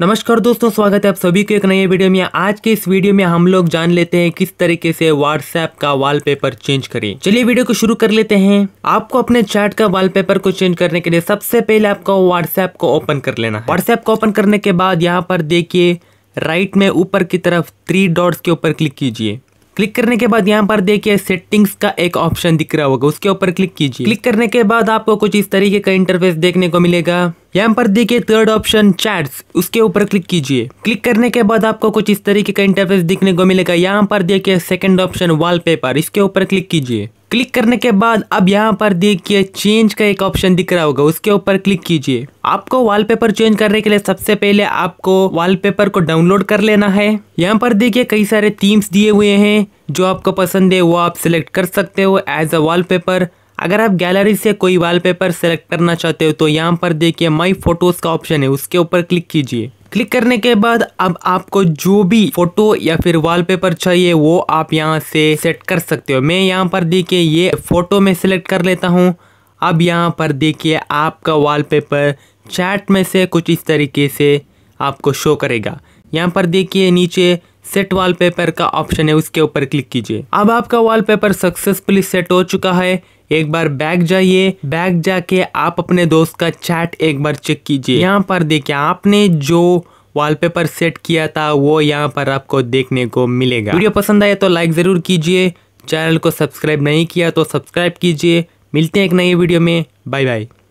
नमस्कार दोस्तों स्वागत है आप सभी को एक नए वीडियो में आज के इस वीडियो में हम लोग जान लेते हैं किस तरीके से व्हाट्सएप का वॉलपेपर चेंज करें चलिए वीडियो को शुरू कर लेते हैं आपको अपने चैट का वॉलपेपर को चेंज करने के लिए सबसे पहले आपको व्हाट्सएप को ओपन कर लेना व्हाट्सएप को ओपन करने के बाद यहाँ पर देखिए राइट में ऊपर की तरफ थ्री डॉट्स के ऊपर क्लिक कीजिए क्लिक करने के बाद यहाँ पर देखिए सेटिंग्स का एक ऑप्शन दिख रहा होगा उसके ऊपर क्लिक कीजिए क्लिक करने के बाद आपको कुछ इस तरीके का इंटरफेस देखने को मिलेगा यहाँ पर देखिए थर्ड ऑप्शन चैट्स उसके ऊपर क्लिक कीजिए क्लिक करने के बाद आपको कुछ इस तरीके का इंटरफेस दिखने को मिलेगा यहाँ पर देखिए सेकंड ऑप्शन वॉलपेपर इसके ऊपर क्लिक कीजिए क्लिक करने के बाद अब यहाँ पर देखिए चेंज का एक ऑप्शन दिख रहा होगा उसके ऊपर क्लिक कीजिए आपको वॉलपेपर चेंज करने के लिए सबसे पहले आपको वॉलपेपर को डाउनलोड कर लेना है यहाँ पर देखिए कई सारे थीम्स दिए हुए हैं जो आपको पसंद है वो आप सिलेक्ट कर सकते हो एज अ वॉलपेपर अगर आप गैलरी से कोई वॉलपेपर सेलेक्ट करना चाहते हो तो यहाँ पर देखिए माई फोटोज़ का ऑप्शन है उसके ऊपर क्लिक कीजिए क्लिक करने के बाद अब आपको जो भी फोटो या फिर वॉलपेपर चाहिए वो आप यहाँ से सेट कर सकते हो मैं यहाँ पर देखिए ये फोटो में सेलेक्ट कर लेता हूँ अब यहाँ पर देखिए आपका वॉलपेपर चैट में से कुछ इस तरीके से आपको शो करेगा यहाँ पर देखिए नीचे सेट वॉलपेपर का ऑप्शन है उसके ऊपर क्लिक कीजिए अब आपका वॉलपेपर सक्सेसफुली सेट हो चुका है एक बार बैग जाइए बैग जाके आप अपने दोस्त का चैट एक बार चेक कीजिए यहाँ पर देखिए आपने जो वॉलपेपर सेट किया था वो यहाँ पर आपको देखने को मिलेगा वीडियो पसंद आए तो लाइक ज़रूर कीजिए चैनल को सब्सक्राइब नहीं किया तो सब्सक्राइब कीजिए मिलते हैं एक नई वीडियो में बाय बाय